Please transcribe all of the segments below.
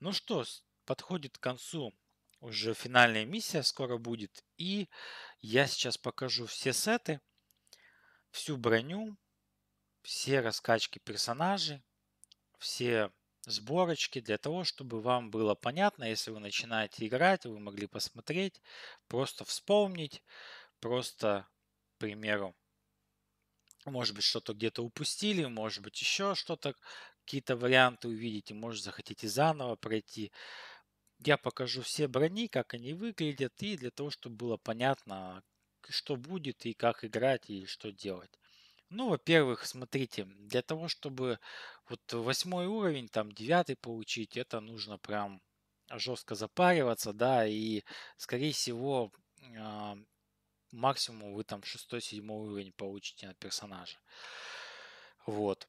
Ну что, подходит к концу уже финальная миссия, скоро будет. И я сейчас покажу все сеты, всю броню, все раскачки персонажей, все сборочки для того, чтобы вам было понятно, если вы начинаете играть, вы могли посмотреть, просто вспомнить, просто, к примеру, может быть, что-то где-то упустили, может быть, еще что-то какие-то варианты увидите, может захотите заново пройти. Я покажу все брони, как они выглядят, и для того, чтобы было понятно, что будет и как играть и что делать. Ну, во-первых, смотрите, для того, чтобы вот восьмой уровень, там девятый получить, это нужно прям жестко запариваться, да, и, скорее всего, а, максимум вы там шестой-седьмой уровень получите на персонажа. Вот.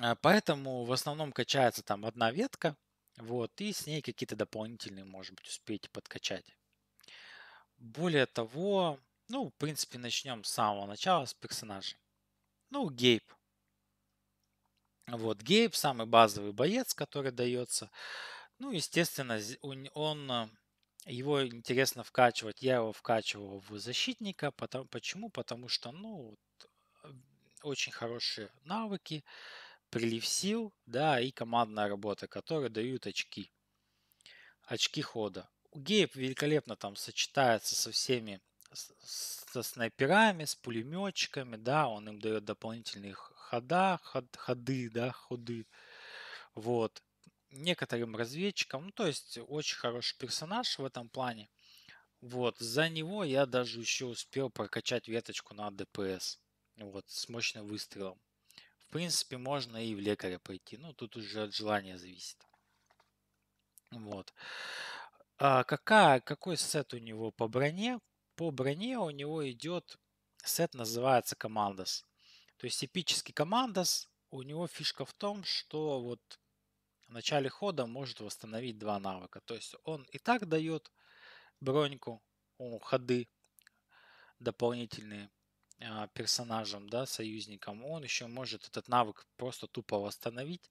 А, поэтому в основном качается там одна ветка, вот, и с ней какие-то дополнительные, может быть, успеете подкачать. Более того, ну, в принципе, начнем с самого начала, с персонажа. Ну, Гейб. Вот, Гейб самый базовый боец, который дается. Ну, естественно, он, а, его интересно вкачивать. Я его вкачивал в защитника. Потому, почему? Потому что, ну, э, очень хорошие навыки прилив сил, да, и командная работа, которые дают очки. Очки хода. Гейб великолепно там сочетается со всеми со снайперами, с пулеметчиками, да, он им дает дополнительные хода, ход, ходы, да, ходы, вот, некоторым разведчикам, ну, то есть очень хороший персонаж в этом плане, вот, за него я даже еще успел прокачать веточку на ДПС, вот, с мощным выстрелом принципе, можно и в лекаря пойти. Ну, тут уже от желания зависит. Вот. А какая, какой сет у него по броне? По броне у него идет сет, называется Командос. То есть эпический Командос, у него фишка в том, что вот в начале хода может восстановить два навыка. То есть он и так дает броньку, ходы дополнительные – а, персонажем, да, союзником, он еще может этот навык просто тупо восстановить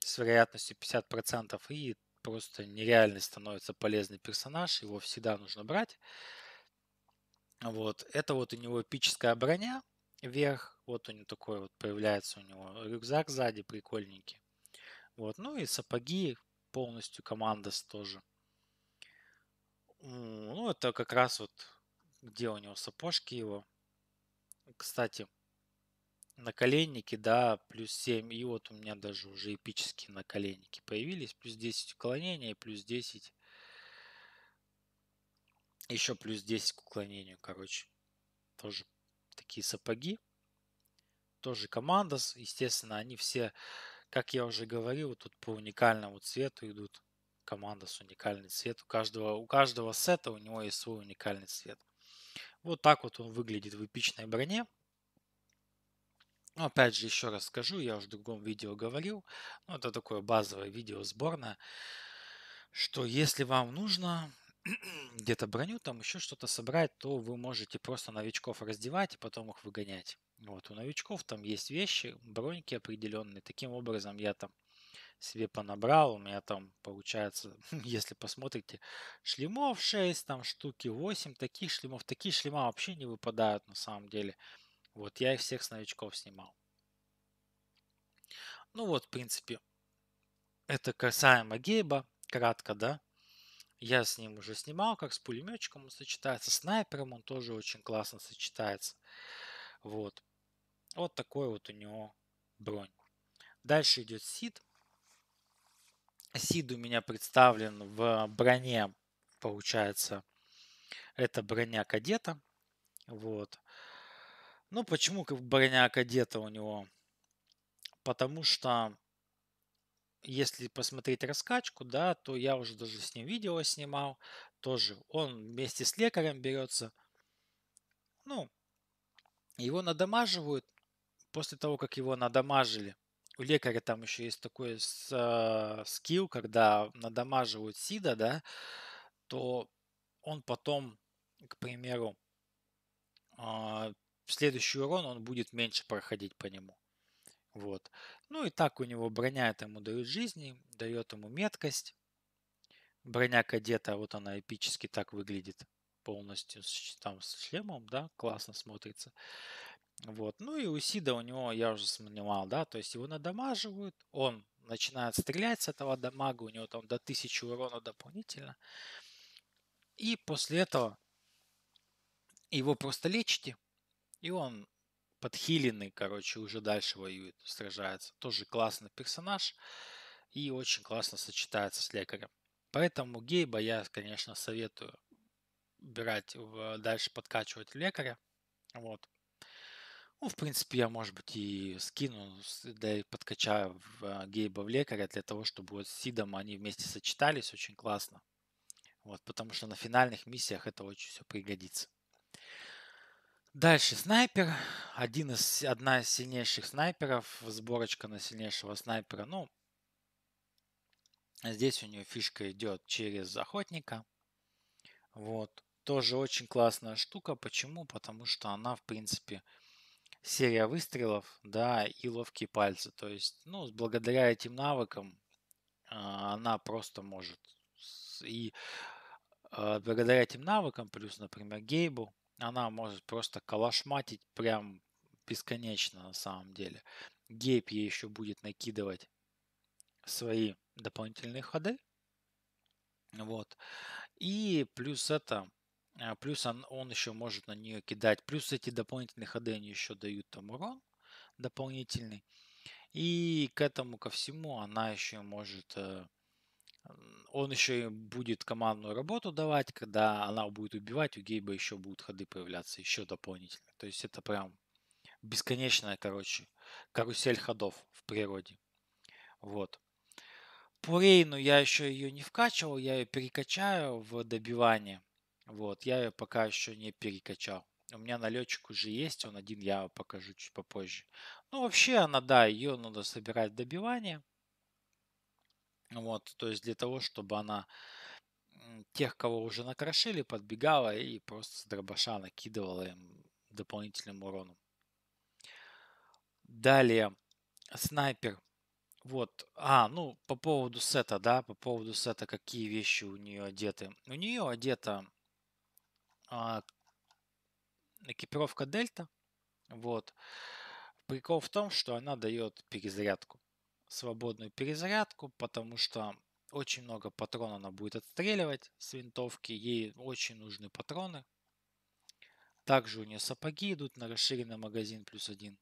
с вероятностью 50%, и просто нереально становится полезный персонаж, его всегда нужно брать. Вот, это вот у него эпическая броня вверх, вот у него такой вот появляется у него рюкзак сзади прикольненький. Вот, ну и сапоги полностью команда тоже. Ну, это как раз вот где у него сапожки его, кстати, наколенники, да, плюс 7. И вот у меня даже уже эпические наколенники появились. Плюс 10 уклонения, плюс 10. Еще плюс 10 к уклонению, короче. Тоже такие сапоги. Тоже команда, естественно, они все, как я уже говорил, тут по уникальному цвету идут. Команда с уникальный цвет У каждого, у каждого сета у него есть свой уникальный цвет. Вот так вот он выглядит в эпичной броне. Но ну, опять же, еще раз скажу, я уже в другом видео говорил, но ну, это такое базовое видео сборное, что если вам нужно где-то броню, там еще что-то собрать, то вы можете просто новичков раздевать и потом их выгонять. Вот у новичков там есть вещи, броньки определенные. Таким образом я там себе понабрал. У меня там получается, если посмотрите, шлемов 6, там штуки 8, таких шлемов. Такие шлема вообще не выпадают на самом деле. Вот я их всех с новичков снимал. Ну вот, в принципе, это касаемо Гейба, кратко, да. Я с ним уже снимал, как с пулеметчиком он сочетается, снайпером он тоже очень классно сочетается. Вот. Вот такой вот у него бронь. Дальше идет Сид. Сид у меня представлен в броне, получается, это броня кадета. Вот. Ну, почему как броня кадета у него? Потому что если посмотреть раскачку, да, то я уже даже с ним видео снимал. Тоже он вместе с лекарем берется. Ну, его надамаживают. После того, как его надамажили, у лекаря там еще есть такой с, а, скилл, когда надамаживают Сида, да, то он потом, к примеру, а, следующий урон он будет меньше проходить по нему. Вот. Ну и так у него броня это ему дает жизни, дает ему меткость. Броня кадета, вот она эпически так выглядит полностью с, там, с шлемом, да, классно смотрится. Вот. Ну и у Сида у него, я уже снимал, да, то есть его надамаживают, он начинает стрелять с этого дамага, у него там до 1000 урона дополнительно. И после этого его просто лечите, и он подхиленный, короче, уже дальше воюет, сражается. Тоже классный персонаж и очень классно сочетается с лекарем. Поэтому Гейба я, конечно, советую брать, в, дальше подкачивать в лекаря. Вот. Ну, в принципе, я, может быть, и скину, да и подкачаю в, э, а, Гейба в лекаря для того, чтобы вот с Сидом они вместе сочетались очень классно. Вот, потому что на финальных миссиях это очень все пригодится. Дальше снайпер. Один из, одна из сильнейших снайперов. Сборочка на сильнейшего снайпера. Ну, здесь у нее фишка идет через охотника. Вот. Тоже очень классная штука. Почему? Потому что она, в принципе, серия выстрелов, да, и ловкие пальцы. То есть, ну, благодаря этим навыкам а, она просто может. И а, благодаря этим навыкам, плюс, например, Гейбу, она может просто калашматить прям бесконечно на самом деле. Гейб ей еще будет накидывать свои дополнительные ходы. Вот. И плюс это а, плюс он, он еще может на нее кидать. Плюс эти дополнительные ходы они еще дают там урон дополнительный. И к этому ко всему она еще может... Э, он еще и будет командную работу давать, когда она будет убивать, у Гейба еще будут ходы появляться, еще дополнительно. То есть это прям бесконечная, короче, карусель ходов в природе. Вот. По Рейну я еще ее не вкачивал, я ее перекачаю в добивание – вот, я ее пока еще не перекачал. У меня налетчик уже есть, он один, я покажу чуть попозже. Ну, вообще она, да, ее надо собирать добивание. Вот, то есть для того, чтобы она тех, кого уже накрошили, подбегала и просто с дробаша накидывала им дополнительным уроном. Далее, снайпер. Вот, а, ну, по поводу сета, да, по поводу сета, какие вещи у нее одеты. У нее одета а, экипировка Дельта. Вот. Прикол в том, что она дает перезарядку. Свободную перезарядку, потому что очень много патронов она будет отстреливать с винтовки. Ей очень нужны патроны. Также у нее сапоги идут на расширенный магазин плюс один.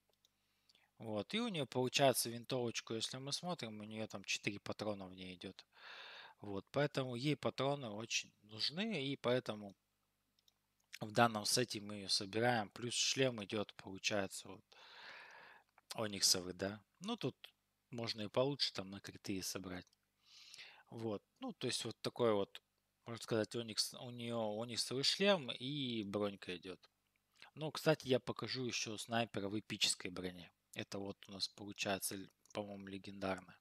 Вот. И у нее получается винтовочку, если мы смотрим, у нее там 4 патрона в ней идет. Вот. Поэтому ей патроны очень нужны, и поэтому в данном сете мы ее собираем, плюс шлем идет, получается, вот ониксовый, да. Ну, тут можно и получше там на критые собрать. Вот, ну, то есть вот такой вот, можно сказать, оникс, у нее ониксовый шлем и бронька идет. Ну, кстати, я покажу еще снайпера в эпической броне. Это вот у нас получается, по-моему, легендарно.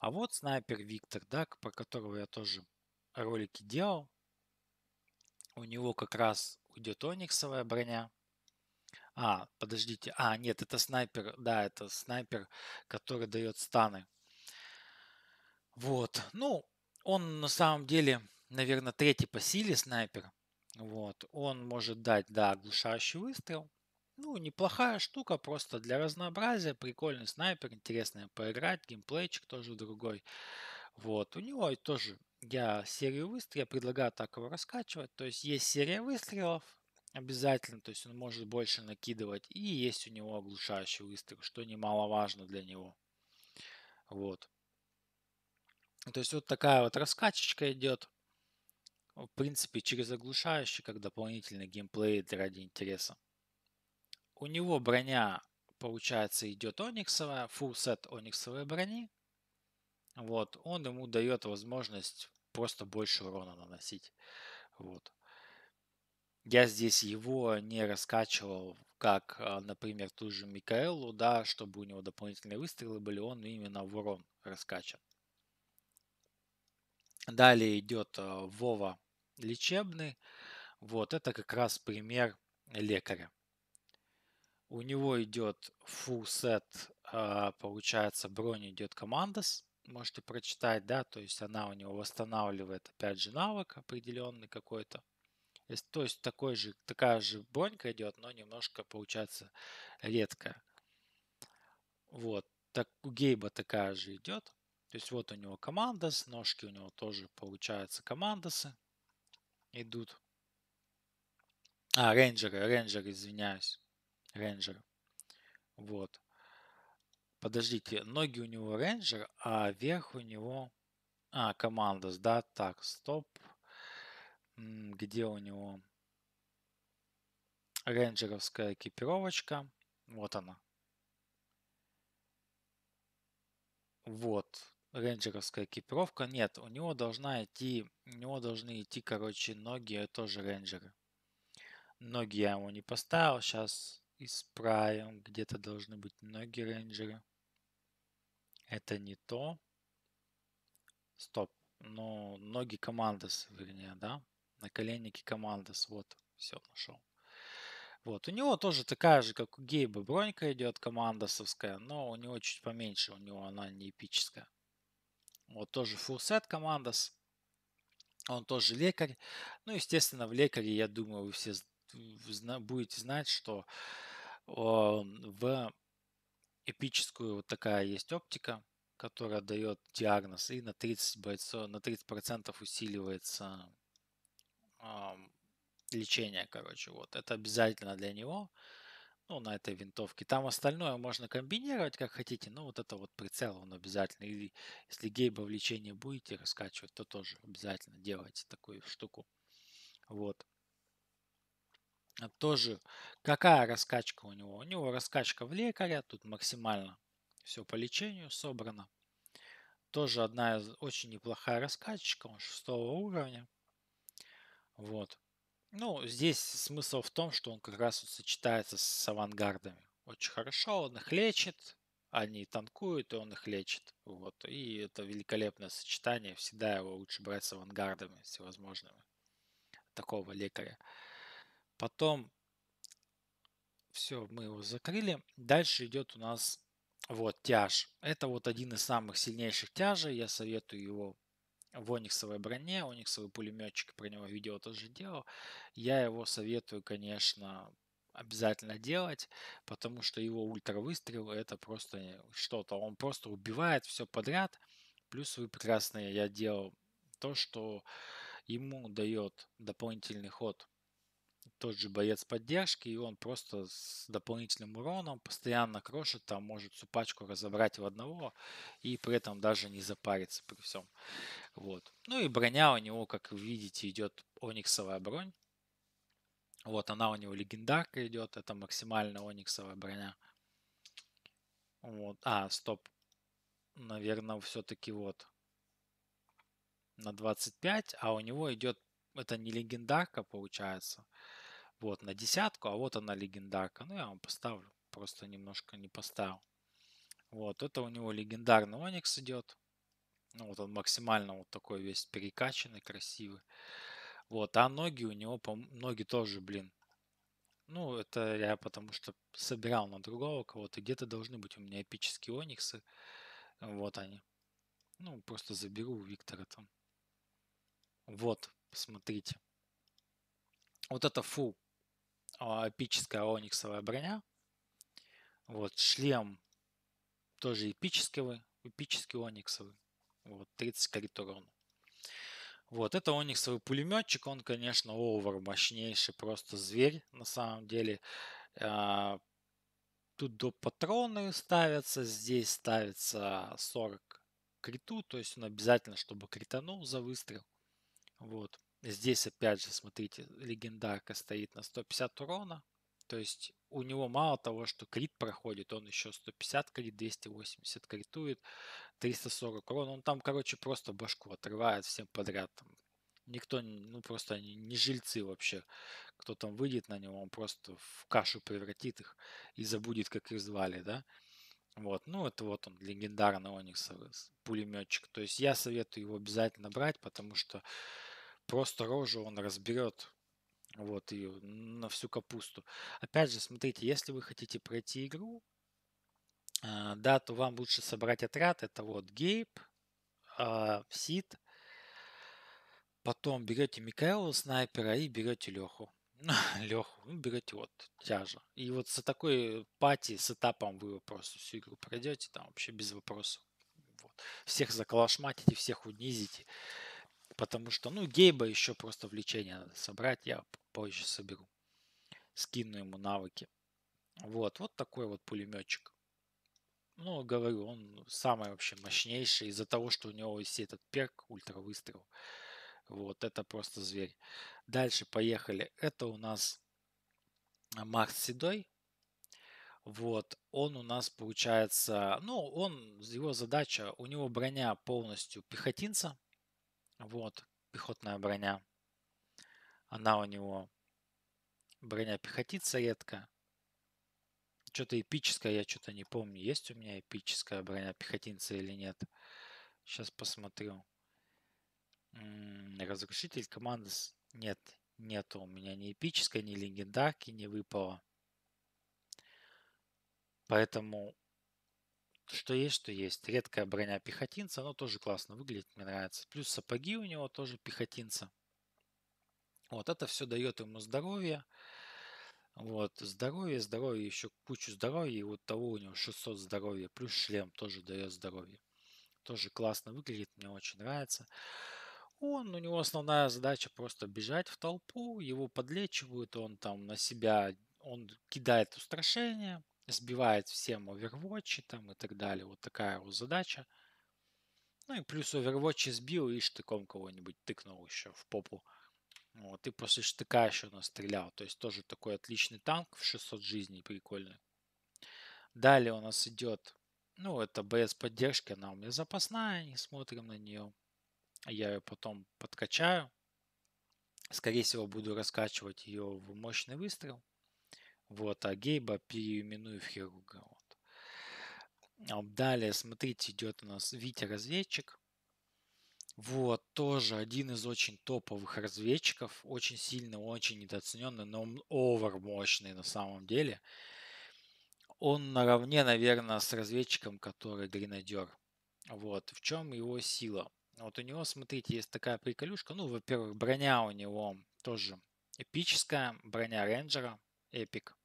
А вот снайпер Виктор, да, про которого я тоже ролики делал у него как раз уйдет ониксовая броня. А, подождите. А, нет, это снайпер. Да, это снайпер, который дает станы. Вот. Ну, он на самом деле, наверное, третий по силе снайпер. Вот. Он может дать, да, оглушающий выстрел. Ну, неплохая штука, просто для разнообразия. Прикольный снайпер, интересно поиграть. Геймплейчик тоже другой. Вот. У него тоже я серию выстрелов, я предлагаю так его раскачивать. То есть есть серия выстрелов, обязательно, то есть он может больше накидывать, и есть у него оглушающий выстрел, что немаловажно для него. Вот. То есть вот такая вот раскачечка идет. В принципе, через оглушающий, как дополнительный геймплей ради интереса. У него броня, получается, идет ониксовая, full set ониксовой брони. Вот, он ему дает возможность просто больше урона наносить. Вот. Я здесь его не раскачивал, как, а, например, ту же Микаэлу, да, чтобы у него дополнительные выстрелы были, он именно в урон раскачан. Далее идет а, Вова лечебный. Вот, это как раз пример лекаря. У него идет фулл сет, а, получается, бронь идет командос можете прочитать, да, то есть она у него восстанавливает, опять же, навык определенный какой-то. То есть такой же, такая же бронька идет, но немножко получается редко, Вот, так у Гейба такая же идет. То есть вот у него командос, ножки у него тоже получаются командосы идут. А, рейнджеры, рейнджеры, извиняюсь, рейнджеры. Вот. Подождите, ноги у него рейнджер, а вверх у него... А, командос, да? Так, стоп. Где у него рейнджеровская экипировочка? Вот она. Вот, рейнджеровская экипировка. Нет, у него должна идти, у него должны идти, короче, ноги тоже рейнджеры. Ноги я ему не поставил, сейчас исправим. Где-то должны быть ноги рейнджеры это не то. Стоп. Ну, ноги командос, вернее, да? На Наколенники командос. Вот, все, нашел. Вот, у него тоже такая же, как у Гейба, бронька идет командосовская, но у него чуть поменьше, у него она не эпическая. Вот тоже фулсет командос. Он тоже лекарь. Ну, естественно, в лекаре, я думаю, вы все будете знать, что в эпическую вот такая есть оптика, которая дает диагноз и на 30 бойцов, на 30 процентов усиливается э, лечение, короче, вот. Это обязательно для него, ну, на этой винтовке. Там остальное можно комбинировать, как хотите, но вот это вот прицел, он обязательно. Или если гейба в лечении будете раскачивать, то тоже обязательно делайте такую штуку. Вот тоже какая раскачка у него? У него раскачка в лекаря, тут максимально все по лечению собрано. Тоже одна из очень неплохая раскачка, он шестого уровня. Вот. Ну, здесь смысл в том, что он как раз вот сочетается с авангардами. Очень хорошо, он их лечит, они танкуют, и он их лечит. Вот. И это великолепное сочетание. Всегда его лучше брать с авангардами всевозможными. Такого лекаря потом все, мы его закрыли. Дальше идет у нас вот тяж. Это вот один из самых сильнейших тяжей. Я советую его в ониксовой броне. Ониксовый пулеметчик, про него видео тоже делал. Я его советую, конечно, обязательно делать, потому что его ультра выстрел это просто что-то. Он просто убивает все подряд. Плюс вы прекрасные я делал то, что ему дает дополнительный ход тот же боец поддержки, и он просто с дополнительным уроном постоянно крошит, там может всю пачку разобрать в одного, и при этом даже не запарится при всем. Вот. Ну и броня у него, как вы видите, идет ониксовая бронь. Вот она у него легендарка идет, это максимально ониксовая броня. Вот. А, стоп. Наверное, все-таки вот на 25, а у него идет, это не легендарка получается, вот на десятку, а вот она легендарка. Ну, я вам поставлю, просто немножко не поставил. Вот, это у него легендарный Оникс идет. Ну, вот он максимально вот такой весь перекачанный, красивый. Вот, а ноги у него, по ноги тоже, блин. Ну, это я потому что собирал на другого кого-то. Где-то должны быть у меня эпические Ониксы. Вот они. Ну, просто заберу у Виктора там. Вот, посмотрите. Вот это фул. А, эпическая ониксовая броня. Вот, шлем тоже эпический, эпический ониксовый. Вот, 33 урона. Вот, это ониксовый пулеметчик, он, конечно, овер, мощнейший просто зверь, на самом деле. А, тут до патроны ставятся, здесь ставится 40 криту, то есть он обязательно, чтобы кританул за выстрел. Вот. Здесь, опять же, смотрите, легендарка стоит на 150 урона. То есть у него мало того, что крит проходит, он еще 150 крит, 280 критует, 340 урона. Он там, короче, просто башку отрывает всем подряд. Там. Никто, ну просто они не жильцы вообще. Кто там выйдет на него, он просто в кашу превратит их и забудет, как их звали, да. Вот, ну это вот он, легендарный Оникс, пулеметчик. То есть я советую его обязательно брать, потому что просто рожу он разберет вот и на всю капусту. Опять же, смотрите, если вы хотите пройти игру, а, да, то вам лучше собрать отряд. Это вот Гейб, а, Сид, потом берете Микаэла снайпера и берете Леху. Леху, ну, берете вот тяжа. И вот с такой пати, с этапом вы просто всю игру пройдете, там вообще без вопросов. Вот. Всех заколошматите, всех унизите. Потому что, ну, Гейба еще просто влечение надо собрать. Я позже соберу. Скину ему навыки. Вот, вот такой вот пулеметчик. Ну, говорю, он самый вообще мощнейший из-за того, что у него есть этот перк ультра выстрел. Вот, это просто зверь. Дальше поехали. Это у нас Макс Седой. Вот, он у нас получается, ну, он, его задача, у него броня полностью пехотинца, вот, пехотная броня. Она у него броня пехотица редко. Что-то эпическое, я что-то не помню, есть у меня эпическая броня пехотинца или нет. Сейчас посмотрю. разрушитель команды нет, нету у меня ни эпической, ни легендарки не выпало. Поэтому что есть, что есть. Редкая броня пехотинца, но тоже классно выглядит, мне нравится. Плюс сапоги у него тоже пехотинца. Вот это все дает ему здоровье. Вот, здоровье, здоровье, еще кучу здоровья. И вот того у него 600 здоровья. Плюс шлем тоже дает здоровье. Тоже классно выглядит, мне очень нравится. Он, у него основная задача просто бежать в толпу, его подлечивают, он там на себя, он кидает устрашение, сбивает всем Overwatch там и так далее. Вот такая вот задача. Ну и плюс Overwatch сбил и штыком кого-нибудь тыкнул еще в попу. Вот, и после штыка еще настрелял. То есть тоже такой отличный танк в 600 жизней, прикольный. Далее у нас идет, ну, это БС поддержки, она у меня запасная, не смотрим на нее. Я ее потом подкачаю. Скорее всего, буду раскачивать ее в мощный выстрел. Вот, а Гейба в хирурга. Вот. А, далее, смотрите, идет у нас Витя Разведчик. Вот, тоже один из очень топовых разведчиков. Очень сильно, очень недооцененный, но он овермощный на самом деле. Он наравне, наверное, с разведчиком, который гренадер. Вот, в чем его сила? Вот у него, смотрите, есть такая приколюшка. Ну, во-первых, броня у него тоже эпическая. Броня рейнджера, эпик.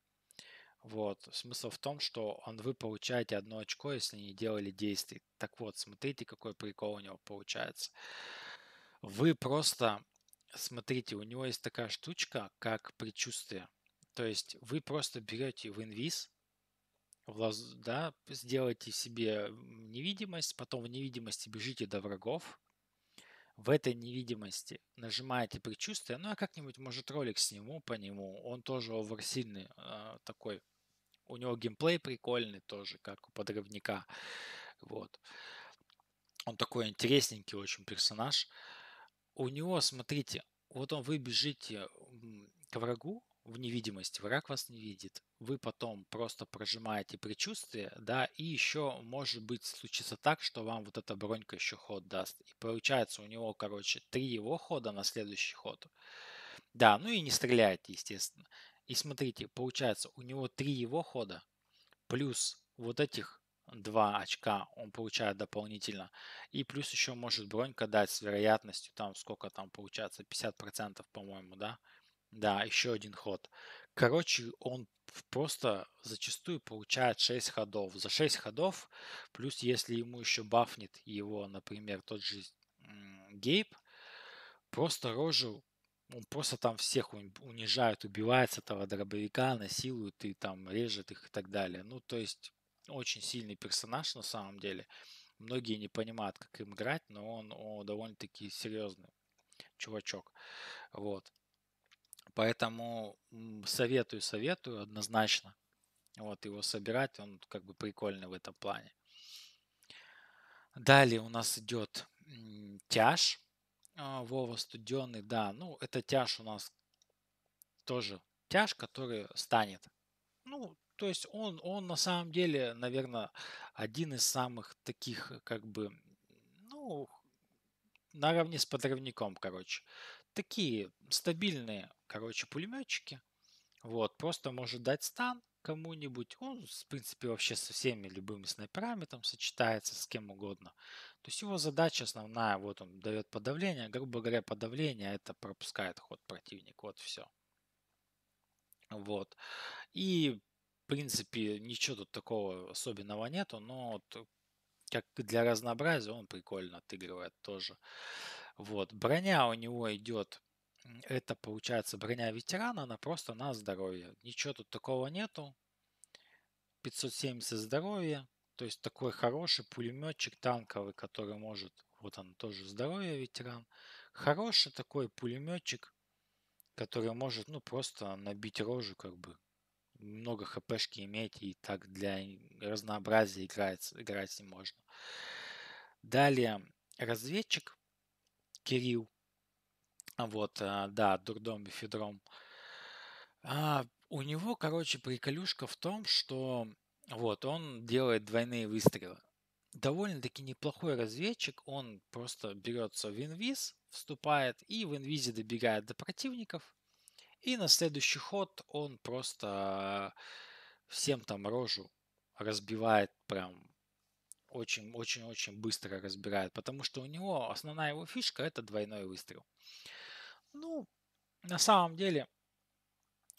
Вот. Смысл в том, что он, вы получаете одно очко, если не делали действий. Так вот, смотрите, какой прикол у него получается. Вы просто, смотрите, у него есть такая штучка, как предчувствие. То есть вы просто берете в инвиз, да, сделаете себе невидимость, потом в невидимости бежите до врагов, в этой невидимости нажимаете предчувствие, ну я а как-нибудь, может, ролик сниму по нему, он тоже оверсильный э, такой, у него геймплей прикольный тоже, как у подрывника, вот. Он такой интересненький очень персонаж. У него, смотрите, вот он, вы бежите к врагу, в невидимость, враг вас не видит, вы потом просто прожимаете предчувствие, да, и еще может быть случится так, что вам вот эта бронька еще ход даст. И получается у него, короче, три его хода на следующий ход. Да, ну и не стреляйте, естественно. И смотрите, получается у него три его хода, плюс вот этих два очка он получает дополнительно. И плюс еще может бронька дать с вероятностью, там сколько там получается, 50% по-моему, да, да, еще один ход. Короче, он просто зачастую получает 6 ходов. За 6 ходов, плюс если ему еще бафнет его, например, тот же Гейб, просто рожу, он просто там всех унижает, убивает с этого дробовика, насилует и там режет их и так далее. Ну, то есть очень сильный персонаж на самом деле. Многие не понимают, как им играть, но он, он довольно-таки серьезный чувачок. Вот. Поэтому советую, советую однозначно. Вот его собирать, он как бы прикольный в этом плане. Далее у нас идет тяж. А, Вова студенный, да. Ну, это тяж у нас тоже тяж, который станет. Ну, то есть он, он на самом деле, наверное, один из самых таких, как бы, ну, наравне с подрывником, короче такие стабильные, короче, пулеметчики. Вот, просто может дать стан кому-нибудь. Он, в принципе, вообще со всеми любыми снайперами там сочетается, с кем угодно. То есть его задача основная, вот он дает подавление. Грубо говоря, подавление это пропускает ход противника. Вот все. Вот. И, в принципе, ничего тут такого особенного нету, но вот как для разнообразия он прикольно отыгрывает тоже. Вот. Броня у него идет, это получается броня ветерана, она просто на здоровье. Ничего тут такого нету. 570 здоровья, то есть такой хороший пулеметчик танковый, который может, вот он тоже здоровье ветеран, хороший такой пулеметчик, который может, ну, просто набить рожу, как бы, много хпшки иметь, и так для разнообразия играть, играть не можно. Далее, разведчик. Кирилл. Вот, а, да, дурдом, бифедром. А, у него, короче, приколюшка в том, что вот он делает двойные выстрелы. Довольно-таки неплохой разведчик, он просто берется в инвиз, вступает и в инвизе добегает до противников. И на следующий ход он просто а, всем там рожу разбивает прям очень-очень-очень быстро разбирает, потому что у него основная его фишка это двойной выстрел. Ну, на самом деле,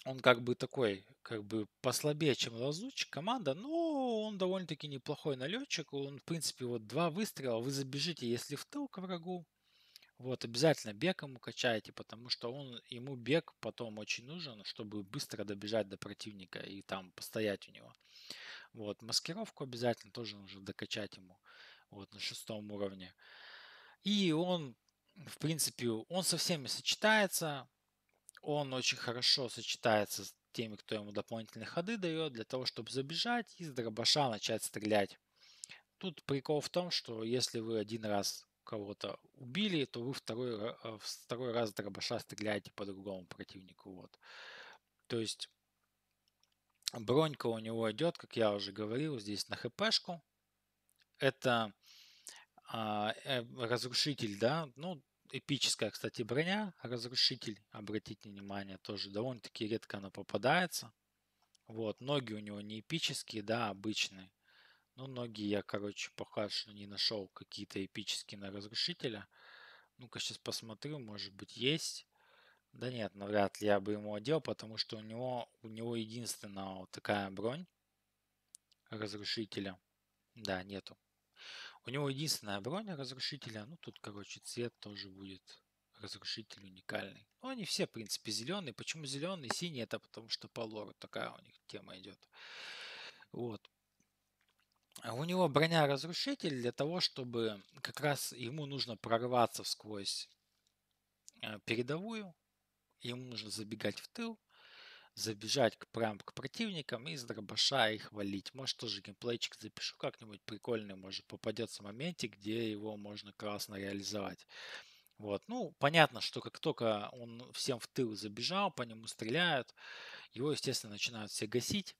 он как бы такой, как бы послабее, чем лазучик команда, но он довольно-таки неплохой налетчик. Он, в принципе, вот два выстрела, вы забежите, если в тыл к врагу, вот, обязательно бег ему качаете, потому что он, ему бег потом очень нужен, чтобы быстро добежать до противника и там постоять у него. Вот, маскировку обязательно тоже нужно докачать ему вот, на шестом уровне. И он, в принципе, он со всеми сочетается. Он очень хорошо сочетается с теми, кто ему дополнительные ходы дает, для того, чтобы забежать и с дробаша начать стрелять. Тут прикол в том, что если вы один раз кого-то убили, то вы второй, э, второй раз дробаша стреляете по другому противнику. Вот. То есть Бронька у него идет, как я уже говорил, здесь на хпшку. Это а, э, разрушитель, да, ну, эпическая, кстати, броня, разрушитель, обратите внимание, тоже довольно-таки редко она попадается. Вот, ноги у него не эпические, да, обычные. Ну, ноги я, короче, пока что не нашел какие-то эпические на разрушителя. Ну-ка, сейчас посмотрю, может быть, есть. Да нет, навряд ли я бы ему одел, потому что у него, у него единственная вот такая бронь разрушителя. Да, нету. У него единственная броня разрушителя. Ну, тут, короче, цвет тоже будет разрушитель уникальный. Ну, они все, в принципе, зеленые. Почему зеленый? Синий это потому, что по лору такая у них тема идет. Вот. А у него броня разрушитель для того, чтобы как раз ему нужно прорваться сквозь э, передовую Ему нужно забегать в тыл, забежать к, прям к противникам и из дробаша их валить. Может, тоже геймплейчик запишу как-нибудь прикольный, может, попадется моментик, где его можно классно реализовать. Вот. Ну, понятно, что как только он всем в тыл забежал, по нему стреляют, его, естественно, начинают все гасить.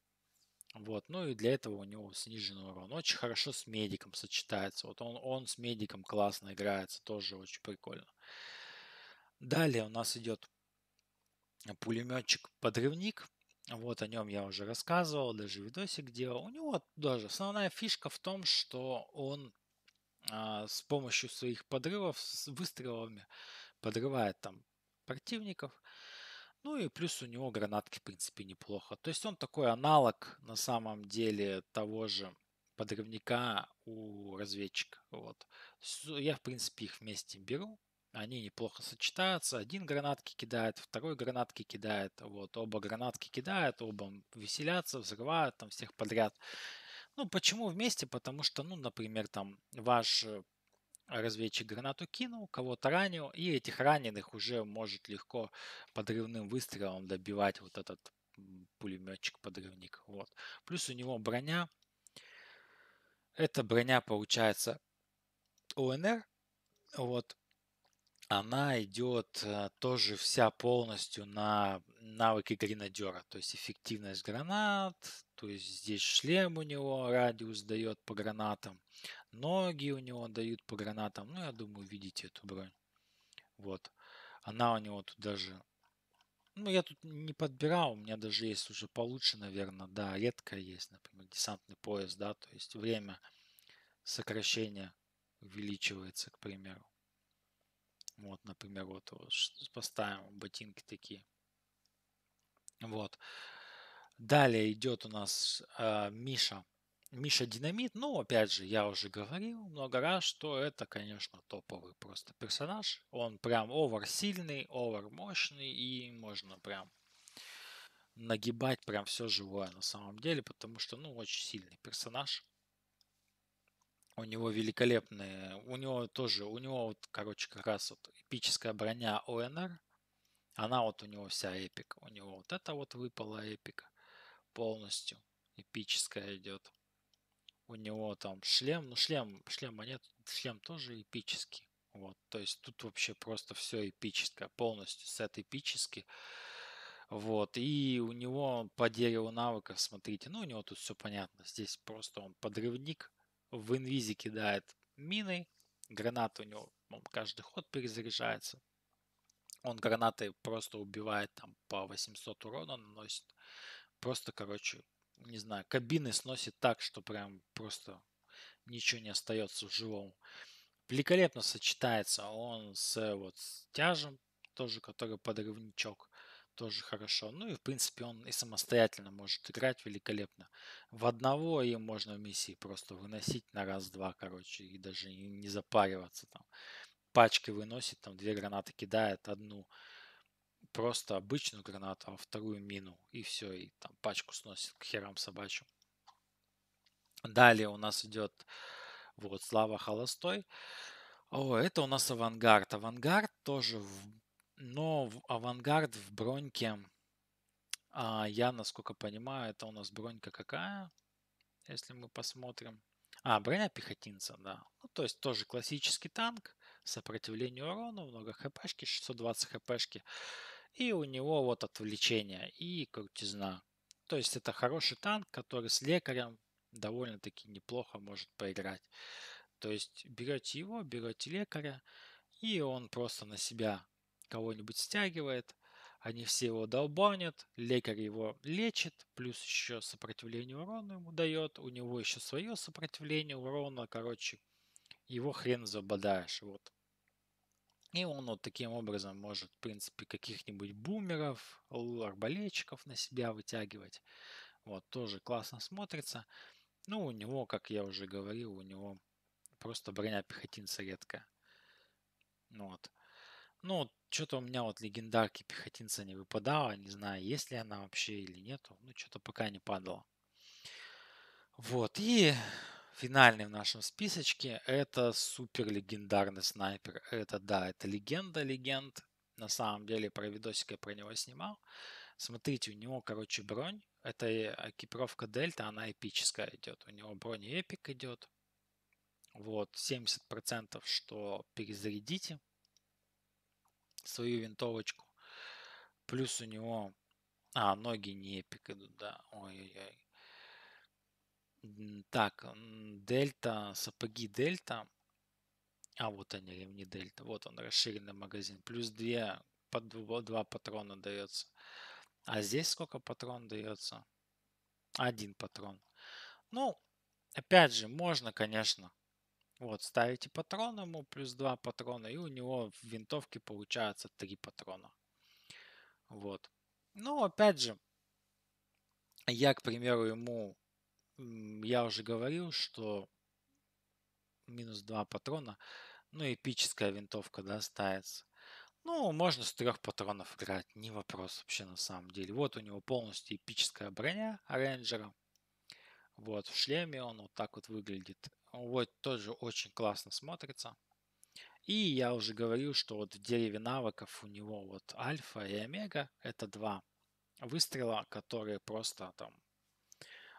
Вот, ну и для этого у него снижен урон. Очень хорошо с медиком сочетается. Вот он, он с медиком классно играется, тоже очень прикольно. Далее у нас идет пулеметчик-подрывник. Вот о нем я уже рассказывал, даже видосик делал. У него даже основная фишка в том, что он а, с помощью своих подрывов, с выстрелами подрывает там противников. Ну и плюс у него гранатки, в принципе, неплохо. То есть он такой аналог на самом деле того же подрывника у разведчика. Вот. Я, в принципе, их вместе беру они неплохо сочетаются. Один гранатки кидает, второй гранатки кидает. Вот, оба гранатки кидают, оба веселятся, взрывают там всех подряд. Ну, почему вместе? Потому что, ну, например, там ваш э, разведчик гранату кинул, кого-то ранил, и этих раненых уже может легко подрывным выстрелом добивать вот этот пулеметчик-подрывник. Вот. Плюс у него броня. Эта броня получается ОНР. Вот она идет э, тоже вся полностью на навыки гренадера, то есть эффективность гранат, то есть здесь шлем у него радиус дает по гранатам, ноги у него дают по гранатам, ну я думаю видите эту бронь. Вот, она у него тут даже, ну я тут не подбирал, у меня даже есть уже получше, наверное, да, редко есть, например, десантный пояс, да, то есть время сокращения увеличивается, к примеру. Вот, например, вот, вот поставим ботинки такие. Вот. Далее идет у нас э, Миша. Миша Динамит, ну, опять же, я уже говорил много раз, что это, конечно, топовый просто персонаж. Он прям овер сильный, овер мощный, и можно прям нагибать прям все живое на самом деле, потому что, ну, очень сильный персонаж. У него великолепные, у него тоже, у него вот, короче, как раз вот эпическая броня ОНР, она вот у него вся эпика, у него вот это вот выпала эпика полностью, эпическая идет. У него там шлем, ну шлем, шлема нет, шлем тоже эпический. Вот, то есть тут вообще просто все эпическое, полностью сет эпический. Вот, и у него по дереву навыков, смотрите, ну у него тут все понятно, здесь просто он подрывник, в инвизе кидает мины, гранат у него он каждый ход перезаряжается. Он гранаты просто убивает там по 800 урона наносит. Просто, короче, не знаю, кабины сносит так, что прям просто ничего не остается в живом. Великолепно сочетается он с вот с тяжем, тоже который подрывничок тоже хорошо. Ну и, в принципе, он и самостоятельно может играть великолепно. В одного им можно в миссии просто выносить на раз-два, короче, и даже не запариваться там. Пачкой выносит, там две гранаты кидает, одну просто обычную гранату, а вторую мину, и все, и там пачку сносит к херам собачьим. Далее у нас идет вот Слава Холостой. О, это у нас авангард. Авангард тоже в но в авангард в броньке, а я, насколько понимаю, это у нас бронька какая, если мы посмотрим. А, броня пехотинца, да. Ну, то есть тоже классический танк, сопротивление урона, много хпшки, 620 хпшки. И у него вот отвлечение и крутизна. То есть это хороший танк, который с лекарем довольно-таки неплохо может поиграть. То есть берете его, берете лекаря, и он просто на себя кого-нибудь стягивает, они все его долбанят, лекарь его лечит, плюс еще сопротивление урона ему дает, у него еще свое сопротивление урона, короче, его хрен забодаешь, вот. И он вот таким образом может, в принципе, каких-нибудь бумеров, арбалетчиков на себя вытягивать. Вот, тоже классно смотрится. Ну, у него, как я уже говорил, у него просто броня пехотинца редкая. Вот. Ну, что-то у меня вот легендарки пехотинца не выпадала. Не знаю, есть ли она вообще или нет. Ну, что-то пока не падала. Вот. И финальный в нашем списочке это супер легендарный снайпер. Это, да, это легенда легенд. На самом деле, про видосик я про него снимал. Смотрите, у него, короче, бронь. Это э, экипировка Дельта, она эпическая идет. У него бронь эпик идет. Вот, 70% что перезарядите, свою винтовочку. Плюс у него... А, ноги не эпик идут, да. Ой-ой-ой. Так, дельта, сапоги дельта. А, вот они, ремни дельта. Вот он, расширенный магазин. Плюс две по два патрона дается. А здесь сколько патрон дается? Один патрон. Ну, опять же, можно, конечно, вот, ставите патрон ему, плюс 2 патрона, и у него в винтовке получается 3 патрона. Вот. Ну, опять же, я, к примеру, ему, я уже говорил, что минус 2 патрона, ну, эпическая винтовка, да, ставится. Ну, можно с трех патронов играть, не вопрос вообще на самом деле. Вот у него полностью эпическая броня рейнджера. Вот, в шлеме он вот так вот выглядит. Вот тоже очень классно смотрится. И я уже говорил, что вот в дереве навыков у него вот альфа и омега – это два выстрела, которые просто там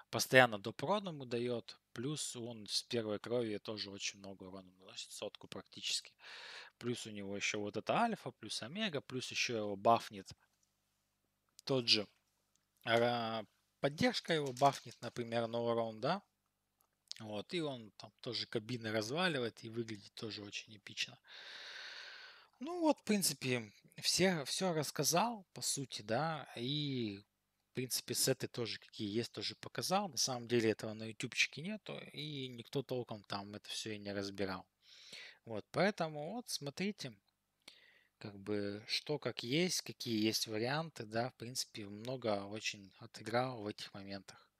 постоянно до проданому дает, плюс он с первой крови тоже очень много урона наносит, сотку практически. Плюс у него еще вот это альфа, плюс омега, плюс еще его бафнет тот же а, поддержка его бафнет, например, на урон, да, вот, и он там тоже кабины разваливает и выглядит тоже очень эпично. Ну вот, в принципе, все, все рассказал, по сути, да, и, в принципе, сеты тоже какие есть, тоже показал. На самом деле этого на ютубчике нету, и никто толком там это все и не разбирал. Вот, поэтому вот, смотрите, как бы что как есть, какие есть варианты, да, в принципе, много очень отыграл в этих моментах.